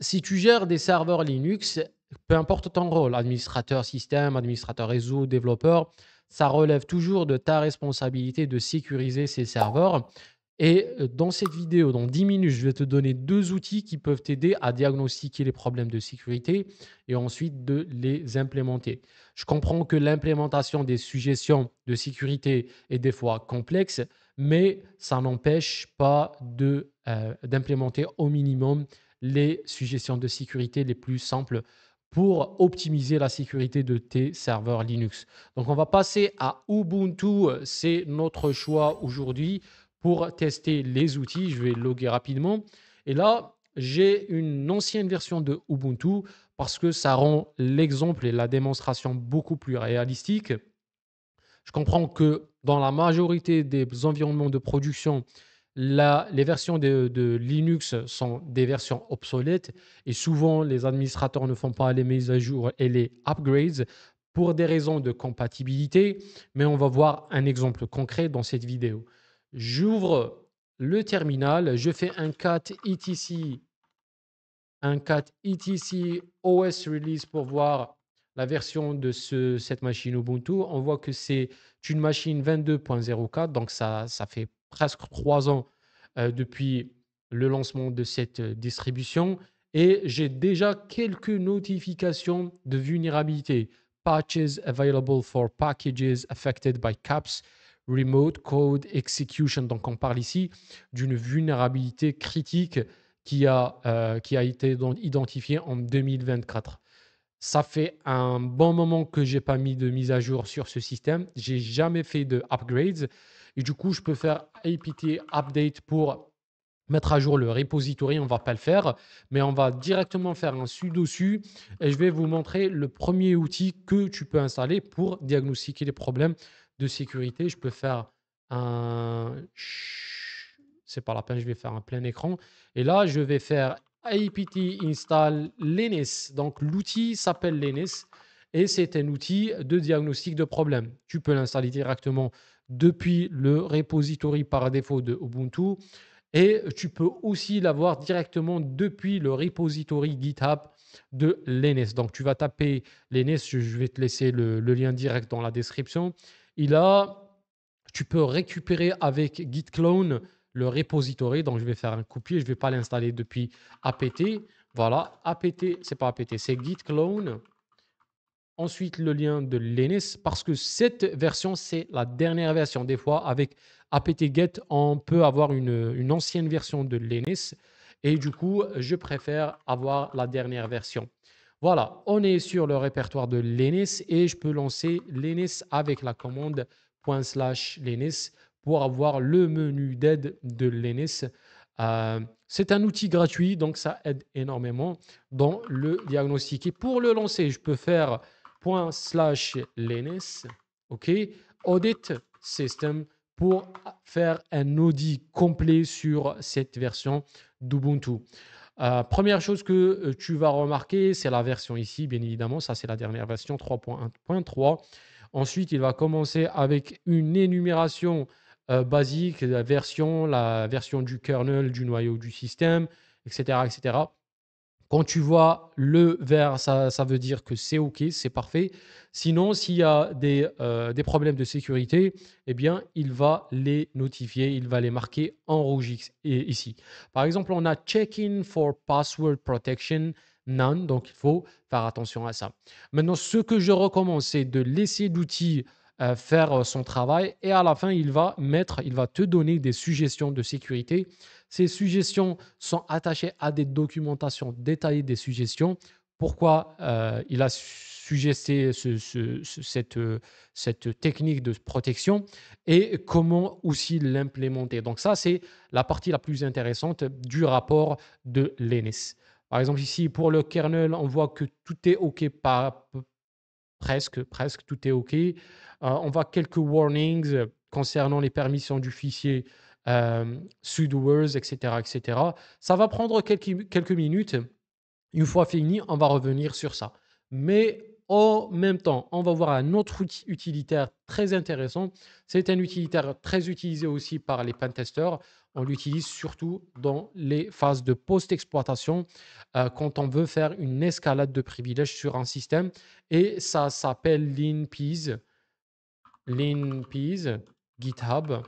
si tu gères des serveurs Linux, peu importe ton rôle, administrateur système, administrateur réseau, développeur, ça relève toujours de ta responsabilité de sécuriser ces serveurs. Et euh, dans cette vidéo, dans 10 minutes, je vais te donner deux outils qui peuvent t'aider à diagnostiquer les problèmes de sécurité et ensuite de les implémenter. Je comprends que l'implémentation des suggestions de sécurité est des fois complexe, mais ça n'empêche pas euh, d'implémenter au minimum les suggestions de sécurité les plus simples pour optimiser la sécurité de tes serveurs Linux. Donc on va passer à Ubuntu, c'est notre choix aujourd'hui pour tester les outils. Je vais loguer rapidement. Et là, j'ai une ancienne version de Ubuntu parce que ça rend l'exemple et la démonstration beaucoup plus réalistique. Je comprends que dans la majorité des environnements de production, les versions de, Linux sont des versions obsolètes et souvent les administrateurs ne font pas les mises à jour et les upgrades pour des raisons de compatibilité, mais on va voir un exemple concret dans cette vidéo. J'ouvre le terminal, je fais un cat etc un cat etc OS release pour voir la version de cette machine Ubuntu. On voit que c'est une machine 22.04, donc ça, ça fait presque trois ans euh, depuis le lancement de cette euh, distribution et j'ai déjà quelques notifications de vulnérabilité. Patches available for packages affected by CAPS, remote code execution. Donc on parle ici d'une vulnérabilité critique qui a, euh, qui a été identifiée en 2024. Ça fait un bon moment que j'ai pas mis de mise à jour sur ce système. J'ai jamais fait de upgrades. Et du coup, je peux faire apt update pour mettre à jour le repository. On ne va pas le faire, mais on va directement faire un sudo dessus et je vais vous montrer le premier outil que tu peux installer pour diagnostiquer les problèmes de sécurité. Je peux faire un... C'est pas la peine, je vais faire un plein écran. Et là, je vais faire apt install lenis ». Donc, l'outil s'appelle lenis » et c'est un outil de diagnostic de problème. Tu peux l'installer directement depuis le repository par défaut de Ubuntu et tu peux aussi l'avoir directement depuis le repository GitHub de l'ENES. Donc tu vas taper l'ENES, je vais te laisser le, lien direct dans la description. Il a, tu peux récupérer avec Git clone le repository. Donc je vais faire un copier, je ne vais pas l'installer depuis apt. Voilà, apt, c'est pas apt, c'est git clone ensuite le lien de l'ENIS parce que cette version, c'est la dernière version. Des fois, avec apt-get, on peut avoir une, ancienne version de l'ENIS et du coup, je préfère avoir la dernière version. Voilà, on est sur le répertoire de l'ENIS et je peux lancer l'ENIS avec la commande slash pour avoir le menu d'aide de l'ENIS. Euh, c'est un outil gratuit, donc ça aide énormément dans le diagnostic. Et pour le lancer, je peux faire point slash lenes OK, audit system pour faire un audit complet sur cette version d'Ubuntu. Euh, première chose que euh, tu vas remarquer, c'est la version ici, bien évidemment, ça c'est la dernière version 3.1.3. Ensuite, il va commencer avec une énumération euh, basique, la version, la version du kernel, du noyau du système, etc., etc. Quand tu vois le vert, ça, veut dire que c'est OK, c'est parfait. Sinon, s'il y a euh, des, problèmes de sécurité, eh bien, il va les notifier, il va les marquer en rouge ici. Par exemple, on a Check-in for Password Protection None, donc il faut faire attention à ça. Maintenant, ce que je recommande, c'est de laisser l'outil euh, faire euh, son travail et à la fin, il va mettre, il va te donner des suggestions de sécurité ces suggestions sont attachées à des documentations détaillées des suggestions. Pourquoi euh, il a suggéré euh, cette, technique de protection et comment aussi l'implémenter. Donc ça, c'est la partie la plus intéressante du rapport de l'ENIS. E Par exemple, ici, pour le kernel, on voit que tout est OK presque, presque tout est OK. Euh, on voit quelques warnings concernant les permissions du fichier euh, etc., etc. Ça va prendre quelques, quelques minutes. Une fois fini, on va revenir sur ça. Mais en même temps, on va voir un autre outil utilitaire très intéressant. C'est un utilitaire très utilisé aussi par les pentesters. On l'utilise surtout dans les phases de post-exploitation euh, quand on veut faire une escalade de privilèges sur un système. Et ça s'appelle linpeas. Linpeas, GitHub.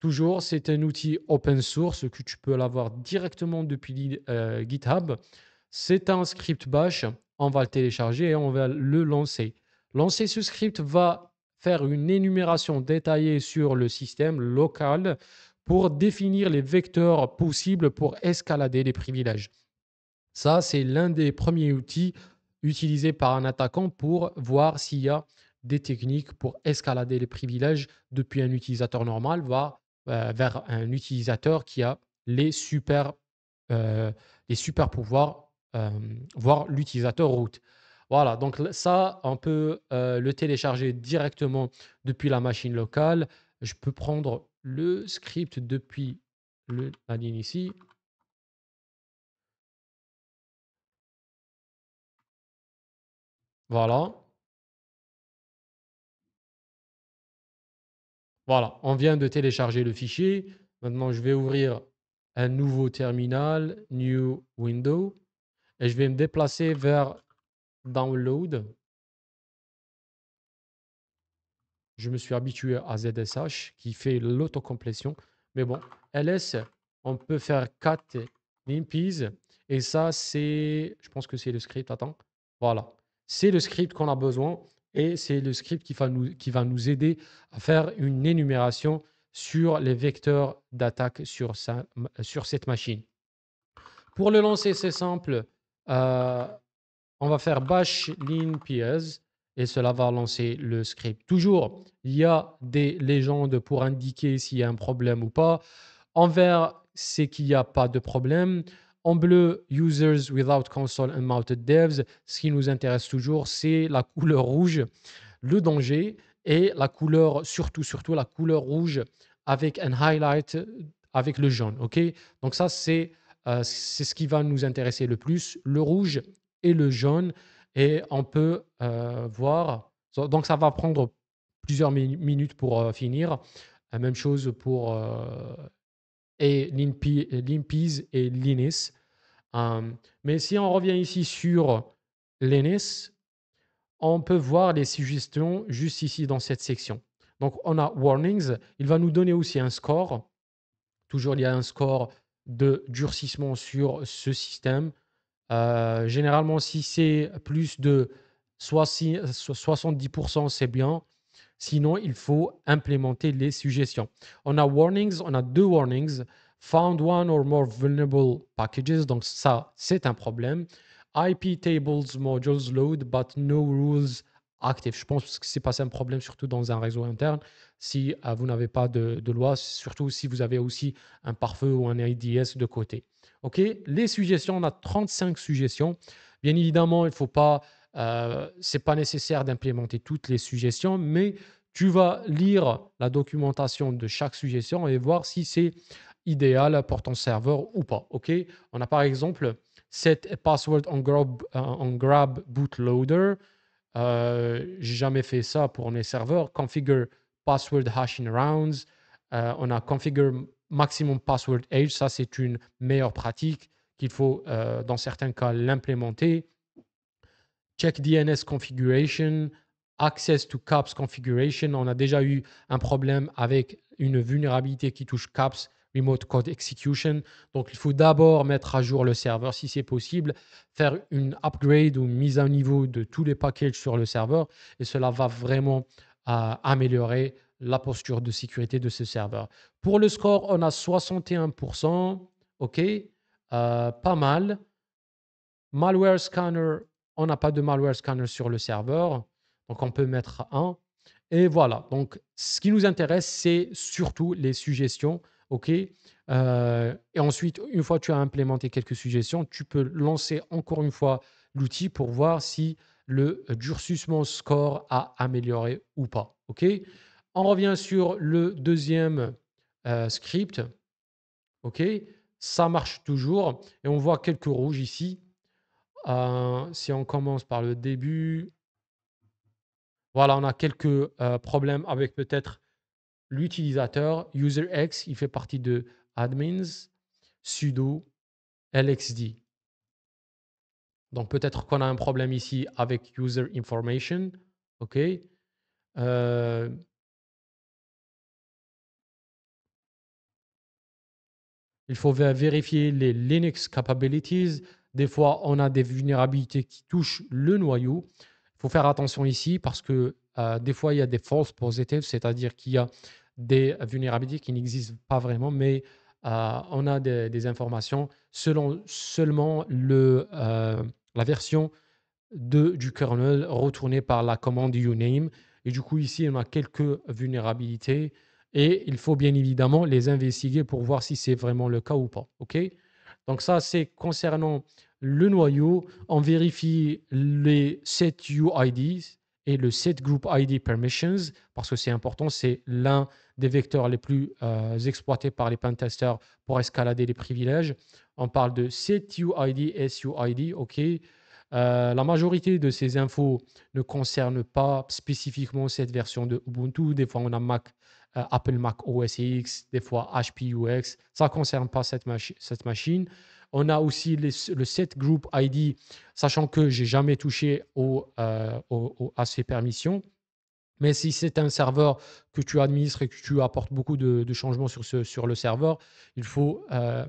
Toujours, c'est un outil open source que tu peux l'avoir directement depuis euh, GitHub. C'est un script bash. On va le télécharger et on va le lancer. Lancer ce script va faire une énumération détaillée sur le système local pour définir les vecteurs possibles pour escalader les privilèges. Ça, c'est l'un des premiers outils utilisés par un attaquant pour voir s'il y a des techniques pour escalader les privilèges depuis un utilisateur normal, euh, vers un utilisateur qui a les super, euh, les super pouvoirs, euh, voire l'utilisateur root. Voilà, donc ça, on peut le télécharger directement depuis la machine locale. Je peux prendre le script depuis le, ici. Voilà. Voilà, on vient de télécharger le fichier. Maintenant, je vais ouvrir un nouveau terminal, New Window, et je vais me déplacer vers Download. Je me suis habitué à ZSH qui fait l'autocomplétion. Mais bon, LS, on peut faire 4 limpies. Et ça, c'est, je pense que c'est le script, attends. Voilà, c'est le script qu'on a besoin et c'est le script qui va, nous, aider à faire une énumération sur les vecteurs d'attaque sur, cette machine. Pour le lancer, c'est simple. Euh, on va faire bash linps et cela va lancer le script. Toujours, il y a des légendes pour indiquer s'il y a un problème ou pas. En vert, c'est qu'il n'y a pas de problème. En bleu, Users Without Console and Mounted Devs. Ce qui nous intéresse toujours, c'est la couleur rouge, le danger, et la couleur, surtout, surtout la couleur rouge avec un highlight avec le jaune. ok Donc ça, c'est euh, c'est ce qui va nous intéresser le plus, le rouge et le jaune. Et on peut euh, voir, donc ça va prendre plusieurs minutes pour euh, finir. La même chose pour et l'INPIS et l'INIS. Euh, mais si on revient ici sur l'INIS, on peut voir les suggestions juste ici dans cette section. Donc, on a warnings. Il va nous donner aussi un score. Toujours, il y a un score de durcissement sur ce système. Euh, généralement, si c'est plus de 70%, c'est bien. Sinon, il faut implémenter les suggestions. On a warnings, on a deux warnings. Found one or more vulnerable packages, donc ça, c'est un problème. IP tables, modules, load, but no rules active. Je pense que c'est pas un problème, surtout dans un réseau interne, si euh, vous n'avez pas de, de, loi, surtout si vous avez aussi un pare-feu ou un IDS de côté. OK Les suggestions, on a 35 suggestions. Bien évidemment, il ne faut pas ce euh, c'est pas nécessaire d'implémenter toutes les suggestions, mais tu vas lire la documentation de chaque suggestion et voir si c'est idéal pour ton serveur ou pas. Ok On a par exemple set password on grab, on euh, grab bootloader. Euh, J'ai jamais fait ça pour mes serveurs. Configure password hashing rounds. Euh, on a configure maximum password age. Ça, c'est une meilleure pratique qu'il faut, dans certains cas, l'implémenter check DNS configuration, access to CAPS configuration. On a déjà eu un problème avec une vulnérabilité qui touche CAPS Remote Code Execution. Donc, il faut d'abord mettre à jour le serveur si c'est possible, faire une upgrade ou mise à niveau de tous les packages sur le serveur et cela va vraiment euh, améliorer la posture de sécurité de ce serveur. Pour le score, on a 61%. OK, euh, pas mal. Malware Scanner on n'a pas de malware scanner sur le serveur, donc on peut mettre un. Et voilà, donc ce qui nous intéresse, c'est surtout les suggestions. OK euh, Et ensuite, une fois que tu as implémenté quelques suggestions, tu peux lancer encore une fois l'outil pour voir si le durcissement score a amélioré ou pas. OK On revient sur le deuxième euh, script. OK Ça marche toujours. Et on voit quelques rouges ici. Euh, si on commence par le début, voilà, on a quelques euh, problèmes avec peut-être l'utilisateur. UserX, il fait partie de admins, sudo, LXD. Donc peut-être qu'on a un problème ici avec user information. OK. Euh, il faut vérifier les Linux capabilities. Des fois, on a des vulnérabilités qui touchent le noyau. Il faut faire attention ici parce que euh, des fois, il y a des false positives, c'est-à-dire qu'il y a des vulnérabilités qui n'existent pas vraiment, mais euh, on a des, informations selon seulement le, euh, la version de, du kernel retournée par la commande uname. Et du coup, ici, on a quelques vulnérabilités et il faut bien évidemment les investiguer pour voir si c'est vraiment le cas ou pas. OK donc ça, c'est concernant le noyau. On vérifie les set UID et le set group ID permissions parce que c'est important. C'est l'un des vecteurs les plus euh, exploités par les pentesters pour escalader les privilèges. On parle de set UID SUID. OK. Euh, la majorité de ces infos ne concernent pas spécifiquement cette version de Ubuntu. Des fois, on a Mac euh, Apple Mac OS X, des fois HP UX. Ça ne concerne pas cette, machine. On a aussi le set group ID, sachant que j'ai jamais touché euh, à ces permissions. Mais si c'est un serveur que tu administres et que tu apportes beaucoup de, changements sur, ce, le serveur, il faut euh,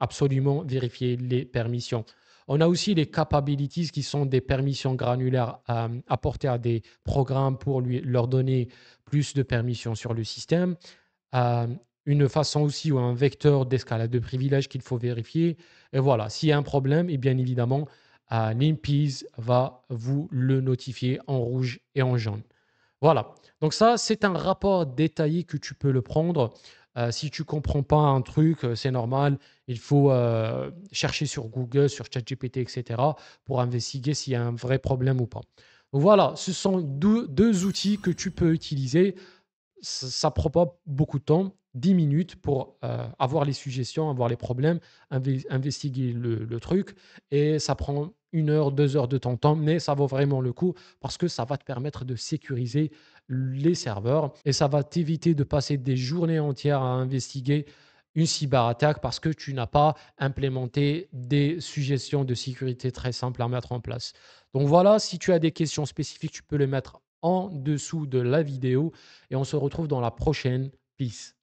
absolument vérifier les permissions. On a aussi les capabilities qui sont des permissions granulaires euh, apportées à des programmes pour lui, leur donner plus de permissions sur le système. Euh, une façon aussi ou un vecteur d'escalade de privilèges qu'il faut vérifier. Et voilà, s'il y a un problème, et eh bien évidemment, euh, va vous le notifier en rouge et en jaune. Voilà, donc ça, c'est un rapport détaillé que tu peux le prendre. Euh, si tu comprends pas un truc, euh, c'est normal. Il faut euh, chercher sur Google, sur ChatGPT, etc. pour investiguer s'il y a un vrai problème ou pas. voilà, ce sont deux, outils que tu peux utiliser. Ça, ne prend pas beaucoup de temps. 10 minutes pour euh, avoir les suggestions, avoir les problèmes, investiguer le, truc. Et ça prend une heure, deux heures de temps, mais ça vaut vraiment le coup parce que ça va te permettre de sécuriser les serveurs et ça va t'éviter de passer des journées entières à investiguer une cyberattaque parce que tu n'as pas implémenté des suggestions de sécurité très simples à mettre en place. Donc voilà, si tu as des questions spécifiques, tu peux les mettre en dessous de la vidéo et on se retrouve dans la prochaine. Peace.